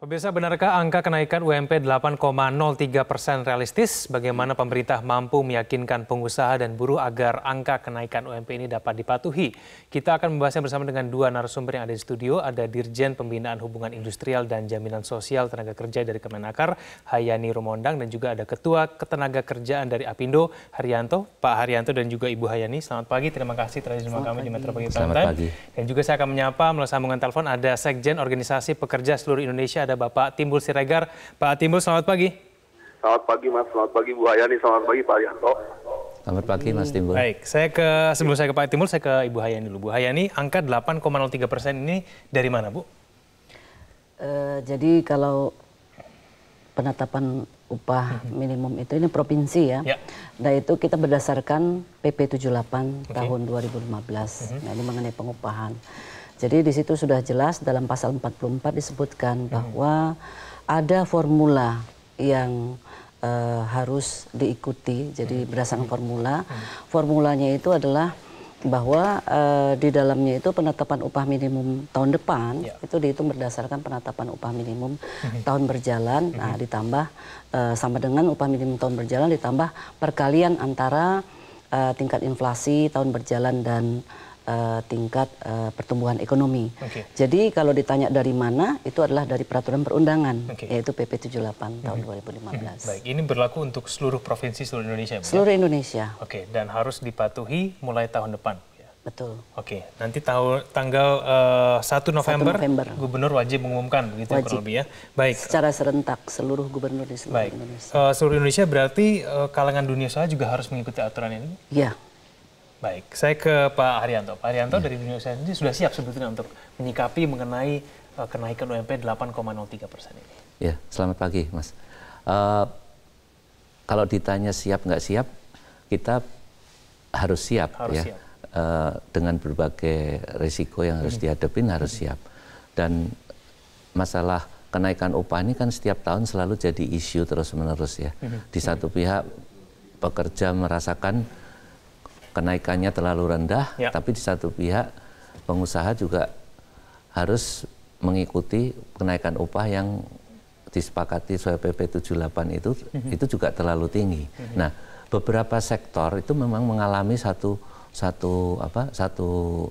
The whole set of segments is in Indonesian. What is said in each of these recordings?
Pemirsa, benarkah angka kenaikan UMP 8,03 persen realistis? Bagaimana pemerintah mampu meyakinkan pengusaha dan buruh agar angka kenaikan UMP ini dapat dipatuhi? Kita akan membahasnya bersama dengan dua narasumber yang ada di studio. Ada Dirjen Pembinaan Hubungan Industrial dan Jaminan Sosial Tenaga Kerja dari Kemenakar, Hayani Romondang dan juga ada Ketua Ketenaga Kerjaan dari Apindo, Haryanto. Pak Haryanto dan juga Ibu Hayani, selamat pagi. Terima kasih telah bersama kami di Metro Pagi Selamat pagi. Dan juga saya akan menyapa melalui sambungan telepon ada Sekjen Organisasi Pekerja Seluruh Indonesia, ada Bapak Timbul Siregar. Pak Timbul, selamat pagi. Selamat pagi, Mas. Selamat pagi, Bu Hayani. Selamat pagi, Pak Yanto. Selamat pagi, Mas Timbul. Baik, saya ke sebelum saya ke Pak Timbul, saya ke Ibu Hayani dulu. Bu Hayani, angka 8,03 persen ini dari mana, Bu? Uh, jadi kalau penetapan upah hmm. minimum itu ini provinsi ya. ya. Nah itu kita berdasarkan PP 78 okay. tahun 2015 okay. Hmm. nah, ini mengenai pengupahan. Jadi di situ sudah jelas dalam pasal 44 disebutkan hmm. bahwa hmm. ada formula yang uh, harus diikuti. Jadi hmm. berdasarkan hmm. formula, formulanya itu adalah bahwa uh, di dalamnya itu penetapan upah minimum tahun depan yeah. itu dihitung berdasarkan penetapan upah minimum hmm tahun berjalan hmm nah ditambah uh, sama dengan upah minimum tahun berjalan ditambah perkalian antara uh, tingkat inflasi tahun berjalan dan uh, tingkat uh, pertumbuhan ekonomi. Okay. Jadi kalau ditanya dari mana, itu adalah dari peraturan perundangan, okay. yaitu PP 78 tahun mhm. dua -hmm. 2015. belas. Baik, ini berlaku untuk seluruh provinsi seluruh Indonesia? Ya, seluruh Indonesia. Oke, okay. dan harus dipatuhi mulai tahun depan? Ya? Betul. Oke, nanti tahu tanggal uh, eh, 1, November, 1 November gubernur wajib mengumumkan begitu ya, wajib. kurang ya. Baik. Secara serentak seluruh gubernur di seluruh Baik. Indonesia. Uh, seluruh Indonesia berarti uh, kalangan dunia usaha juga harus mengikuti aturan ini? Iya. Baik, saya ke Pak Haryanto. Pak Haryanto ya. dari Dunia Usaha ini sudah siap sebetulnya untuk menyikapi mengenai uh, kenaikan UMP 8,03 persen ini. Ya, selamat pagi, Mas. Uh, kalau ditanya siap nggak siap, kita harus siap harus ya. Siap. Uh, dengan berbagai risiko yang harus hmm. dihadapin harus hmm. siap. Dan masalah kenaikan upah ini kan setiap tahun selalu jadi isu terus menerus ya. Hmm. Di satu hmm. pihak pekerja merasakan kenaikannya terlalu rendah, ya. tapi di satu pihak pengusaha juga harus mengikuti kenaikan upah yang disepakati sesuai PP 78 itu mm-hmm. itu juga terlalu tinggi. Mhm. Nah, beberapa sektor itu memang mengalami satu satu apa satu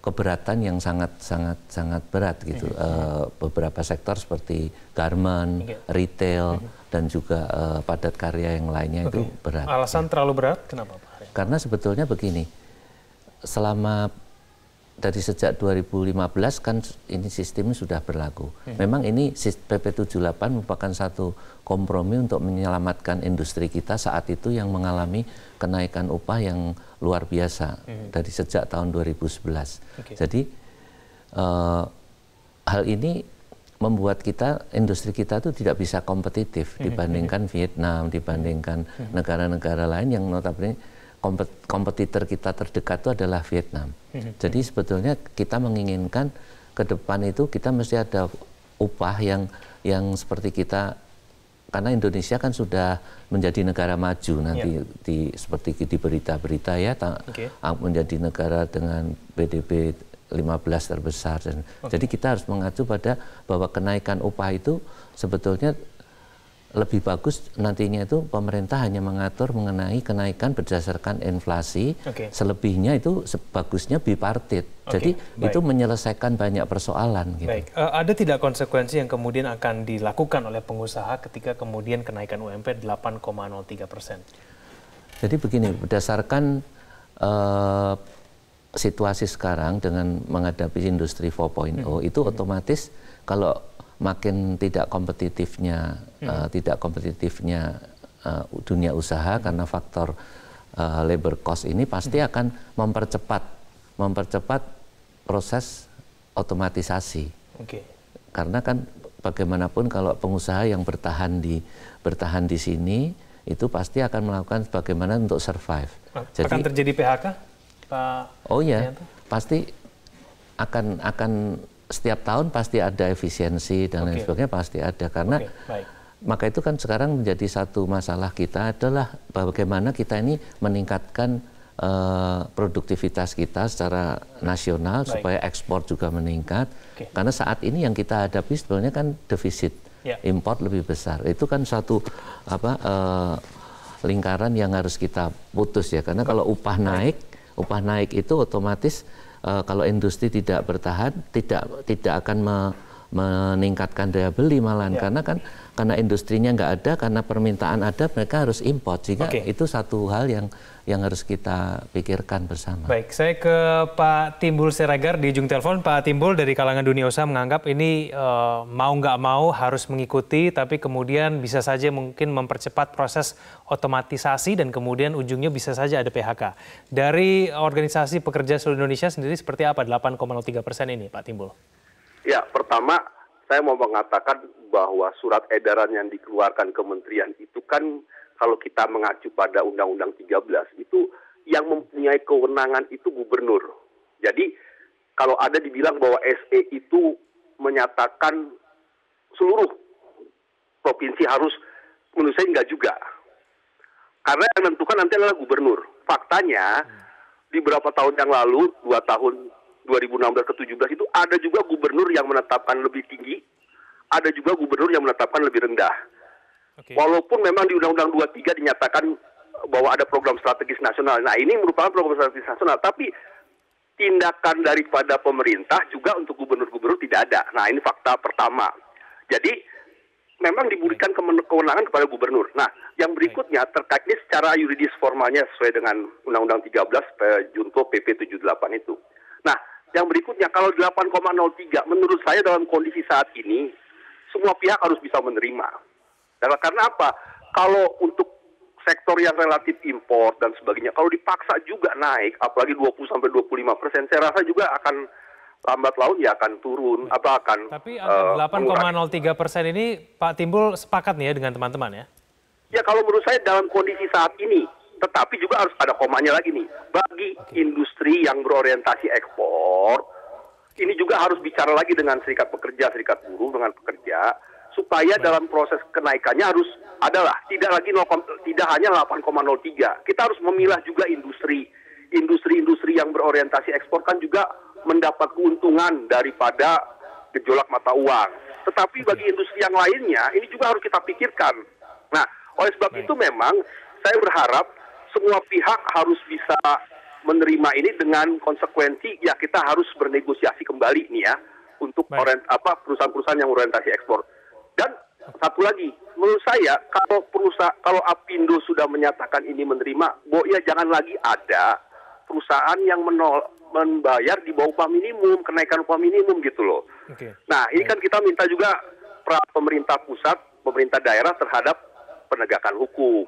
keberatan yang sangat sangat sangat berat gitu. Uh, beberapa sektor seperti garment, mm retail mhm. dan juga uh, padat karya yang lainnya okay. itu berat. Alasan ya. terlalu berat kenapa? karena sebetulnya begini selama dari sejak 2015 kan ini sistem sudah berlaku. Iya. Memang ini PP 78 merupakan satu kompromi untuk menyelamatkan industri kita saat itu yang mengalami kenaikan upah yang luar biasa iya. dari sejak tahun 2011. Okay. Jadi uh, hal ini membuat kita industri kita itu tidak bisa kompetitif iya. dibandingkan Vietnam, dibandingkan negara-negara lain yang notabene kompet kompetitor kita terdekat itu adalah Vietnam. Hmm. Jadi sebetulnya kita menginginkan ke depan itu kita mesti ada upah yang yang seperti kita karena Indonesia kan sudah menjadi negara maju nanti yeah. di seperti di berita-berita ya ta, okay. menjadi negara dengan PDB 15 terbesar dan okay. jadi kita harus mengacu pada bahwa kenaikan upah itu sebetulnya lebih bagus nantinya itu pemerintah hanya mengatur mengenai kenaikan berdasarkan inflasi okay. selebihnya itu sebagusnya bipartit okay. jadi Baik. itu menyelesaikan banyak persoalan gitu. Baik. Uh, ada tidak konsekuensi yang kemudian akan dilakukan oleh pengusaha ketika kemudian kenaikan UMP 8,03 persen jadi begini berdasarkan uh, situasi sekarang dengan menghadapi industri 4.0 hmm. itu hmm. otomatis kalau makin tidak kompetitifnya hmm. uh, tidak kompetitifnya uh, dunia usaha hmm. karena faktor uh, labor cost ini pasti hmm. akan mempercepat mempercepat proses otomatisasi. Okay. Karena kan bagaimanapun kalau pengusaha yang bertahan di bertahan di sini itu pasti akan melakukan bagaimana untuk survive. Jadi, terjadi PHK, Pak? Oh ya, pasti akan akan setiap tahun pasti ada efisiensi dan okay. lain sebagainya pasti ada karena okay. Baik. maka itu kan sekarang menjadi satu masalah kita adalah bagaimana kita ini meningkatkan uh, produktivitas kita secara nasional Baik. supaya ekspor juga meningkat okay. karena saat ini yang kita hadapi sebenarnya kan defisit yeah. import lebih besar itu kan satu apa uh, lingkaran yang harus kita putus ya karena kalau upah naik upah naik itu otomatis Eh, kalau industri tidak bertahan tidak tidak akan me, meningkatkan daya beli malahan ya. karena kan karena industrinya nggak ada karena permintaan ada mereka harus import sehingga okay. itu satu hal yang yang harus kita pikirkan bersama. Baik, saya ke Pak Timbul Siregar di ujung telepon. Pak Timbul dari kalangan dunia usaha menganggap ini e, mau nggak mau harus mengikuti, tapi kemudian bisa saja mungkin mempercepat proses otomatisasi dan kemudian ujungnya bisa saja ada PHK. Dari organisasi pekerja seluruh Indonesia sendiri seperti apa 8,03 persen ini, Pak Timbul? Ya, pertama saya mau mengatakan bahwa surat edaran yang dikeluarkan kementerian itu kan kalau kita mengacu pada Undang-Undang 13 itu yang mempunyai kewenangan itu gubernur. Jadi kalau ada dibilang bahwa SE itu menyatakan seluruh provinsi harus menurut saya enggak juga. Karena yang menentukan nanti adalah gubernur. Faktanya di beberapa tahun yang lalu, dua tahun 2016 ke 17 itu ada juga gubernur yang menetapkan lebih tinggi, ada juga gubernur yang menetapkan lebih rendah. Okay. Walaupun memang di Undang-Undang 23 dinyatakan bahwa ada program strategis nasional. Nah, ini merupakan program strategis nasional, tapi tindakan daripada pemerintah juga untuk gubernur-gubernur tidak ada. Nah, ini fakta pertama. Jadi memang diberikan kewenangan kepada gubernur. Nah, yang berikutnya terkait ini secara yuridis formalnya sesuai dengan Undang-Undang 13 eh, Junto PP 78 itu. Nah, yang berikutnya, kalau 8,03, menurut saya dalam kondisi saat ini, semua pihak harus bisa menerima. Karena apa? Kalau untuk sektor yang relatif impor dan sebagainya, kalau dipaksa juga naik, apalagi 20-25 persen, saya rasa juga akan lambat laun ya akan turun, atau iya. apa akan Tapi 8,03 eh, eh, persen ini Pak Timbul sepakat nih ya dengan teman-teman ya? Ya kalau menurut saya dalam kondisi saat ini, tetapi juga harus ada komanya lagi nih. Bagi industri yang berorientasi ekspor, ini juga harus bicara lagi dengan serikat pekerja, serikat buruh, dengan pekerja, supaya dalam proses kenaikannya harus adalah tidak lagi 0, tidak hanya 8,03. Kita harus memilah juga industri. Industri-industri yang berorientasi ekspor kan juga mendapat keuntungan daripada gejolak mata uang. Tetapi bagi industri yang lainnya, ini juga harus kita pikirkan. Nah, oleh sebab Baik. itu memang saya berharap semua pihak harus bisa menerima ini dengan konsekuensi ya kita harus bernegosiasi kembali nih ya untuk orient apa perusahaan-perusahaan yang orientasi ekspor. Dan satu lagi, menurut saya kalau perusahaan kalau Apindo sudah menyatakan ini menerima, bo ya jangan lagi ada perusahaan yang menol membayar di bawah upah minimum, kenaikan upah minimum gitu loh. Okay. Nah, ini kan kita minta juga pemerintah pusat, pemerintah daerah terhadap penegakan hukum.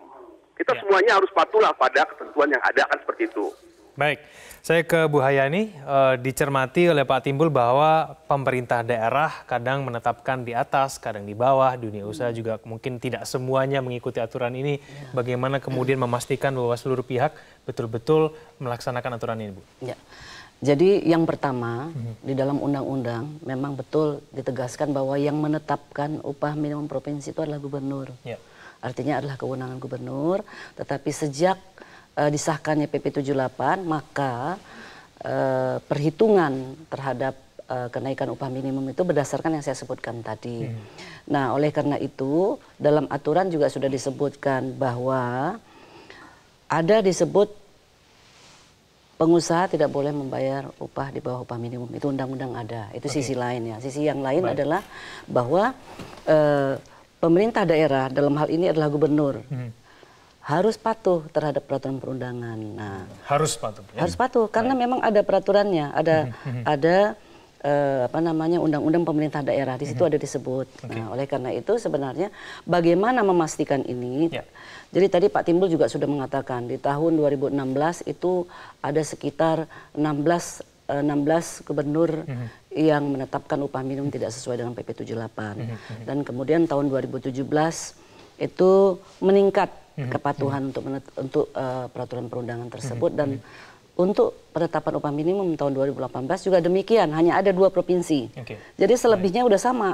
Kita ya. semuanya harus patuhlah pada ketentuan yang ada kan seperti itu. Baik, saya ke Bu Hayani. E, dicermati oleh Pak Timbul bahwa pemerintah daerah kadang menetapkan di atas, kadang di bawah. Dunia usaha juga mungkin tidak semuanya mengikuti aturan ini. Bagaimana kemudian memastikan bahwa seluruh pihak betul-betul melaksanakan aturan ini, Bu? Ya. Jadi yang pertama mhm. di dalam undang-undang memang betul ditegaskan bahwa yang menetapkan upah minimum provinsi itu adalah gubernur. Yeah artinya adalah kewenangan gubernur. Tetapi sejak e, disahkannya PP 78 maka e, perhitungan terhadap e, kenaikan upah minimum itu berdasarkan yang saya sebutkan tadi. Hmm. Nah, oleh karena itu dalam aturan juga sudah disebutkan bahwa ada disebut pengusaha tidak boleh membayar upah di bawah upah minimum. Itu undang-undang ada. Itu okay. sisi lain ya. Sisi yang lain Baik. adalah bahwa E, pemerintah daerah dalam hal ini adalah gubernur hmm. harus patuh terhadap peraturan perundangan. Nah, harus patuh. Ya. Harus patuh karena Baik. memang ada peraturannya, ada hmm. hmm, hmm. ada uh, apa namanya undang-undang pemerintah daerah di situ hmm. ada disebut. Okay. Nah, oleh karena itu sebenarnya bagaimana memastikan ini? Ya. Jadi tadi Pak Timbul juga sudah mengatakan di tahun 2016 itu ada sekitar 16 16 eh, gubernur hmm yang menetapkan upah minimum tidak sesuai dengan PP 78. Mm-hmm. Dan kemudian tahun 2017 itu meningkat mm-hmm. kepatuhan untuk untuk uh, peraturan perundangan tersebut mm-hmm. dan untuk penetapan upah minimum tahun 2018 juga demikian, hanya ada dua provinsi. Okay. Jadi selebihnya sudah sama.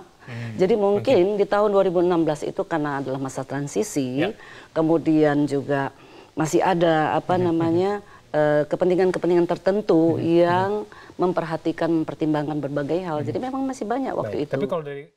Jadi mungkin okay. di tahun 2016 itu karena adalah masa transisi, yeah. kemudian juga masih ada apa namanya Eh, kepentingan-kepentingan tertentu hmm, hmm. yang memperhatikan mempertimbangkan berbagai hal. Hmm. Jadi memang masih banyak waktu Baik. itu. Tapi kalau dari